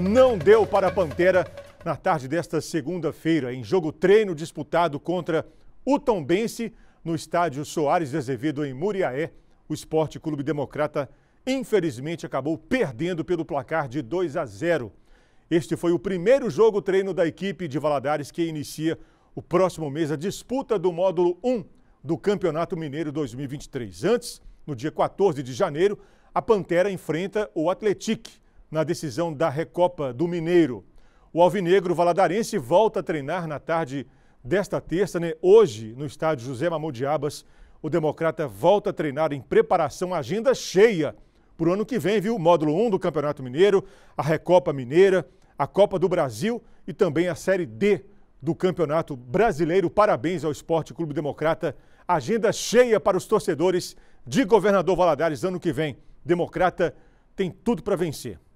não deu para a Pantera na tarde desta segunda-feira, em jogo treino disputado contra o Tombense no estádio Soares de Azevedo, em Muriaé. O Esporte Clube Democrata, infelizmente, acabou perdendo pelo placar de 2 a 0. Este foi o primeiro jogo treino da equipe de Valadares que inicia o próximo mês a disputa do módulo 1 do Campeonato Mineiro 2023. Antes, no dia 14 de janeiro, a Pantera enfrenta o Atletique na decisão da Recopa do Mineiro. O Alvinegro Valadarense volta a treinar na tarde desta terça, né? hoje, no estádio José Mamou de Abas. O Democrata volta a treinar em preparação, agenda cheia para o ano que vem, viu? Módulo 1 do Campeonato Mineiro, a Recopa Mineira, a Copa do Brasil e também a Série D do Campeonato Brasileiro. Parabéns ao Esporte Clube Democrata. Agenda cheia para os torcedores de Governador Valadares ano que vem. Democrata tem tudo para vencer.